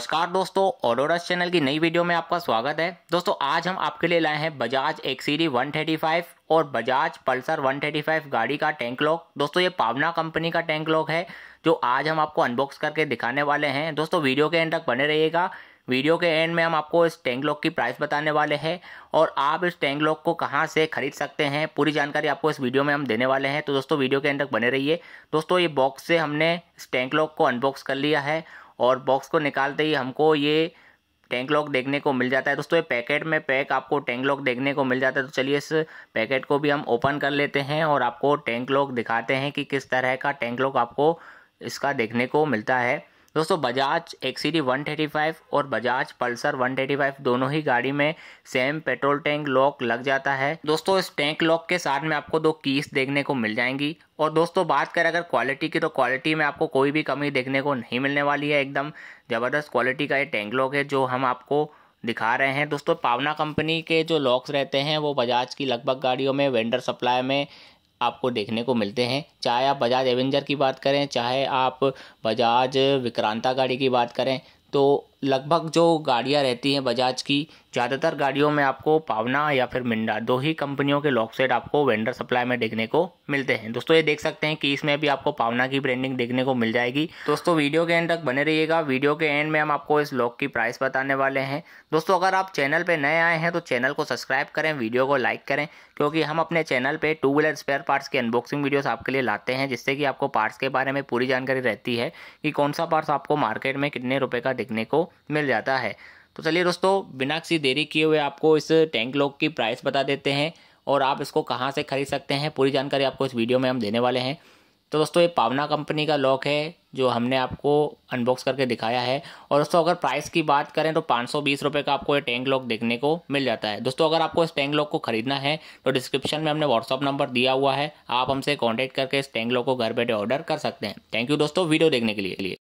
नमस्कार दोस्तों ऑडोरस चैनल की नई वीडियो में आपका स्वागत है दोस्तों आज हम आपके लिए लाए हैं बजाज एक्सीडी 135 और बजाज पल्सर 135 गाड़ी का टैंक लॉक दोस्तों ये पावना कंपनी का टैंक लॉक है जो आज हम आपको अनबॉक्स करके दिखाने वाले हैं दोस्तों वीडियो के एंड तक बने रहिएगा वीडियो के एंड में हम आपको इस टैंक लॉक की प्राइस बताने वाले हैं और आप इस टैंक लॉक को कहाँ से खरीद सकते हैं पूरी जानकारी आपको इस वीडियो में हम देने वाले हैं तो दोस्तों वीडियो के एंड तक बने रहिए दोस्तों ये बॉक्स से हमने इस टैंक लॉक को अनबॉक्स कर लिया है और बॉक्स को निकालते ही हमको ये टैंक लॉक देखने को मिल जाता है दोस्तों ये पैकेट में पैक आपको टैंक लॉक देखने को मिल जाता है तो चलिए इस पैकेट को भी हम ओपन कर लेते हैं और आपको टैंक लॉक दिखाते हैं कि किस तरह का टैंक लॉक आपको इसका देखने को मिलता है दोस्तों बजाज e एक्सीडी 135 और बजाज पल्सर 135 दोनों ही गाड़ी में सेम पेट्रोल टैंक लॉक लग जाता है दोस्तों इस टैंक लॉक के साथ में आपको दो कीस देखने को मिल जाएंगी और दोस्तों बात करें अगर क्वालिटी की तो क्वालिटी में आपको कोई भी कमी देखने को नहीं मिलने वाली है एकदम ज़बरदस्त क्वालिटी का ये टैंक लॉक है जो हम आपको दिखा रहे हैं दोस्तों पावना कंपनी के जो लॉक्स रहते हैं वो बजाज की लगभग गाड़ियों में वेंडर सप्लाई में आपको देखने को मिलते हैं चाहे आप बजाज एवेंजर की बात करें चाहे आप बजाज विक्रांता गाड़ी की बात करें तो लगभग जो गाड़ियाँ रहती हैं बजाज की ज़्यादातर गाड़ियों में आपको पावना या फिर मिंडा दो ही कंपनियों के लॉक सेट आपको वेंडर सप्लाई में देखने को मिलते हैं दोस्तों ये देख सकते हैं कि इसमें भी आपको पावना की ब्रांडिंग देखने को मिल जाएगी दोस्तों वीडियो के एंड तक बने रहिएगा वीडियो के एंड में हम आपको इस लॉक की प्राइस बताने वाले हैं दोस्तों अगर आप चैनल पर नए आए हैं तो चैनल को सब्सक्राइब करें वीडियो को लाइक करें क्योंकि हम अपने चैनल पर टू व्हीलर स्पेयर पार्ट्स की अनबॉक्सिंग वीडियोस आपके लिए लाते हैं जिससे कि आपको पार्ट्स के बारे में पूरी जानकारी रहती है कि कौन सा पार्ट्स आपको मार्केट में कितने रुपये का देखने को मिल जाता है तो चलिए दोस्तों बिना किसी देरी किए हुए आपको इस टैंक लॉक की प्राइस बता देते हैं और आप इसको कहाँ से खरीद सकते हैं पूरी जानकारी आपको इस वीडियो में हम देने वाले हैं तो दोस्तों ये पावना कंपनी का लॉक है जो हमने आपको अनबॉक्स करके दिखाया है और दोस्तों अगर प्राइस की बात करें तो पाँच सौ का आपको ये टैंक लॉक देखने को मिल जाता है दोस्तों अगर आपको इस टैंक लॉक को खरीदना है तो डिस्क्रिप्शन में हमने व्हाट्सअप नंबर दिया हुआ है आप हमसे कॉन्टैक्ट करके इस टैंक लॉक को घर बैठे ऑर्डर कर सकते हैं थैंक यू दोस्तों वीडियो देखने के लिए